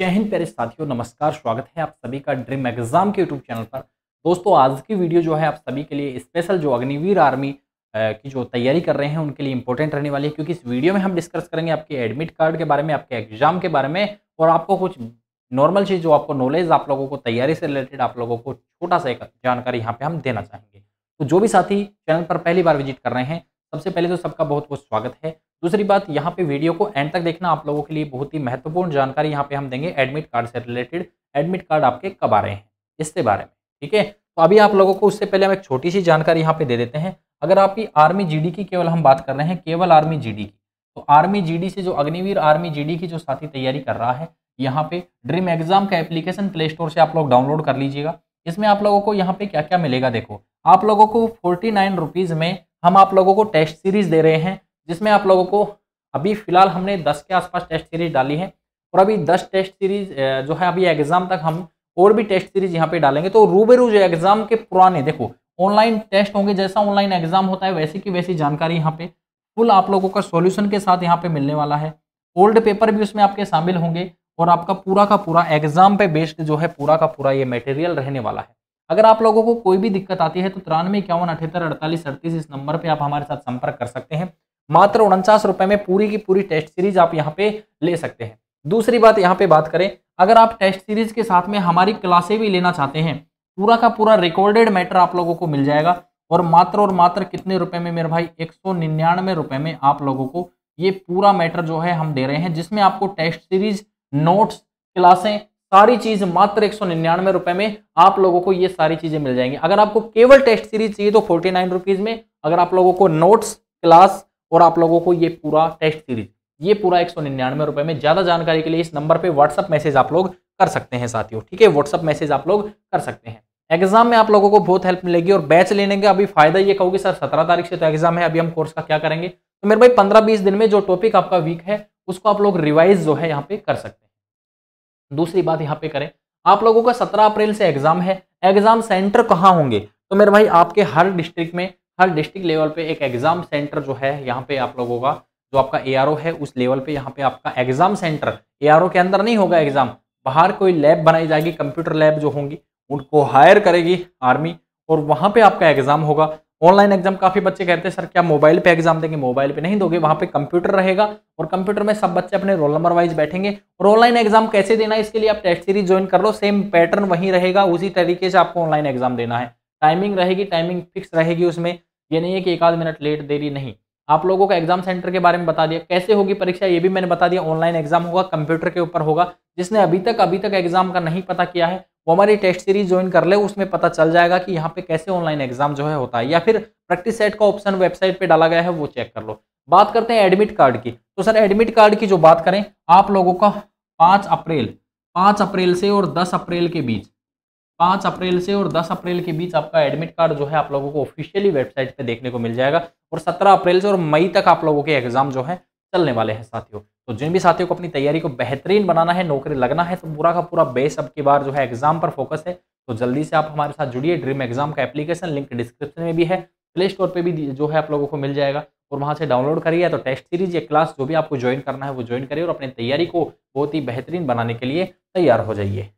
जय हिंद प्यारे साथियों नमस्कार स्वागत है आप सभी का ड्रीम एग्जाम के यूट्यूब चैनल पर दोस्तों आज की वीडियो जो है आप सभी के लिए स्पेशल जो अग्निवीर आर्मी की जो तैयारी कर रहे हैं उनके लिए इंपॉर्टेंट रहने वाली है क्योंकि इस वीडियो में हम डिस्कस करेंगे आपके एडमिट कार्ड के बारे में आपके एग्जाम के बारे में और आपको कुछ नॉर्मल चीज़ जो आपको नॉलेज आप लोगों को तैयारी से रिलेटेड आप लोगों को छोटा सा एक जानकारी यहाँ पे हम देना चाहेंगे तो जो भी साथी चैनल पर पहली बार विजिट कर रहे हैं सबसे पहले तो सबका बहुत बहुत स्वागत है दूसरी बात यहाँ पे वीडियो को एंड तक देखना आप लोगों के लिए बहुत ही महत्वपूर्ण जानकारी यहाँ पे हम देंगे एडमिट कार्ड से रिलेटेड एडमिट कार्ड आपके कब आ रहे हैं इसके बारे में ठीक है तो अभी आप लोगों को उससे पहले हम एक छोटी सी जानकारी यहाँ पे दे देते हैं अगर आपकी आर्मी जी की केवल हम बात कर रहे हैं केवल आर्मी जी की तो आर्मी जी से जो अग्निवीर आर्मी जी की जो साथी तैयारी कर रहा है यहाँ पे ड्रीम एग्जाम का एप्लीकेशन प्ले स्टोर से आप लोग डाउनलोड कर लीजिएगा इसमें आप लोगों को यहाँ पे क्या क्या मिलेगा देखो आप लोगों को फोर्टी नाइन रुपीज़ में हम आप लोगों को टेस्ट सीरीज दे रहे हैं जिसमें आप लोगों को अभी फिलहाल हमने 10 के आसपास टेस्ट सीरीज डाली है और अभी 10 टेस्ट सीरीज जो है अभी एग्जाम तक हम और भी टेस्ट सीरीज यहाँ पे डालेंगे तो रूबेरू जो एग्जाम के पुराने देखो ऑनलाइन टेस्ट होंगे जैसा ऑनलाइन एग्जाम होता है वैसी की वैसी जानकारी यहाँ पे फुल आप लोगों का सॉल्यूशन के साथ यहाँ पे मिलने वाला है ओल्ड पेपर भी उसमें आपके शामिल होंगे और आपका पूरा का पूरा एग्जाम पे बेस्ड जो है पूरा का पूरा ये मटेरियल रहने वाला है अगर आप लोगों को कोई भी दिक्कत आती है तो तिरानवे इक्यावन अठहत्तर अड़तालीस अड़तीस इस नंबर पर आप हमारे साथ संपर्क कर सकते हैं मात्र उनचास रुपए में पूरी की पूरी टेस्ट सीरीज आप यहाँ पे ले सकते हैं दूसरी बात यहाँ पे बात करें अगर आप टेस्ट सीरीज के साथ में हमारी क्लासे भी लेना चाहते हैं पूरा का पूरा रिकॉर्डेड मैटर आप लोगों को मिल जाएगा और मात्र और मात्र कितने रुपए में मेरे भाई एक सौ निन्यानवे रुपए में आप लोगों को ये पूरा मैटर जो है हम दे रहे हैं जिसमें आपको टेस्ट सीरीज नोट्स क्लासें सारी चीज मात्र एक सौ निन्यानवे रुपए में आप लोगों को ये सारी चीजें मिल जाएंगी अगर आपको केवल टेस्ट सीरीज चाहिए तो फोर्टी नाइन रुपीज में अगर आप लोगों को नोट्स क्लास और आप लोगों को ये पूरा टेस्ट सीरीज ये पूरा एक सौ में ज़्यादा जानकारी के लिए इस नंबर पर व्हाट्सअप मैसेज आप लोग कर सकते हैं साथियों ठीक है व्हाट्सअप मैसेज आप लोग कर सकते हैं एग्जाम में आप लोगों को बहुत हेल्प मिलेगी और बैच लेने का अभी फायदा ये कहोगे सर सत्रह तारीख से तो एग्जाम है अभी हम कोर्स का क्या करेंगे तो मेरे भाई पंद्रह बीस दिन में जो टॉपिक आपका वीक है उसको आप लोग रिवाइज जो है यहाँ पे कर सकते हैं दूसरी बात यहाँ पे करें आप लोगों का सत्रह अप्रैल से एग्जाम है एग्जाम सेंटर कहाँ होंगे तो मेरे भाई आपके हर डिस्ट्रिक्ट में हर डिस्ट्रिक्ट लेवल पे एक एग्जाम सेंटर जो है यहाँ पे आप लोगों का जो आपका ए है उस लेवल पे यहाँ पे आपका एग्जाम सेंटर ए के अंदर नहीं होगा एग्जाम बाहर कोई लैब बनाई जाएगी कंप्यूटर लैब जो होंगी उनको हायर करेगी आर्मी और वहाँ पे आपका एग्जाम होगा ऑनलाइन एग्जाम काफी बच्चे कहते हैं सर क्या मोबाइल पे एग्जाम देंगे मोबाइल पे नहीं दोगे वहाँ पे कंप्यूटर रहेगा और कंप्यूटर में सब बच्चे अपने रोल नंबर वाइज बैठेंगे और ऑनलाइन एग्जाम कैसे देना है इसके लिए आप टेस्ट सीरीज ज्वाइन कर लो सेम पैटर्न वहीं रहेगा उसी तरीके से आपको ऑनलाइन एग्जाम देना है टाइमिंग रहेगी टाइमिंग फिक्स रहेगी उसमें ये नहीं है कि एक आध मिनट लेट देरी नहीं आप लोगों को एग्जाम सेंटर के बारे में बता दिया कैसे होगी परीक्षा ये भी मैंने बता दिया ऑनलाइन एग्जाम होगा कंप्यूटर के ऊपर होगा जिसने अभी तक अभी तक एग्जाम का नहीं पता किया है वो हमारी टेस्ट सीरीज ज्वाइन कर ले उसमें पता चल जाएगा कि यहाँ पे कैसे ऑनलाइन एग्जाम जो है होता है या फिर प्रैक्टिस सेट का ऑप्शन वेबसाइट पे डाला गया है वो चेक कर लो बात करते हैं एडमिट कार्ड की तो सर एडमिट कार्ड की जो बात करें आप लोगों का पाँच अप्रैल पाँच अप्रैल से और दस अप्रैल के बीच पाँच अप्रैल से और दस अप्रैल के बीच आपका एडमिट कार्ड जो है आप लोगों को ऑफिशियली वेबसाइट पे देखने को मिल जाएगा और सत्रह अप्रैल से और मई तक आप लोगों के एग्जाम जो है चलने वाले हैं साथियों तो जिन भी साथियों को अपनी तैयारी को बेहतरीन बनाना है नौकरी लगना है तो पूरा का पूरा बेस अब की बार जो है एग्जाम पर फोकस है तो जल्दी से आप हमारे साथ जुड़िए ड्रीम एग्जाम का एप्लीकेशन लिंक डिस्क्रिप्शन में भी है प्ले स्टोर पर भी जो है आप लोगों को मिल जाएगा और वहाँ से डाउनलोड करिए तो टेस्ट सीरीज या क्लास जो भी आपको ज्वाइन करना है वो ज्वाइन करिए और अपनी तैयारी को बहुत ही बेहतरीन बनाने के लिए तैयार हो जाइए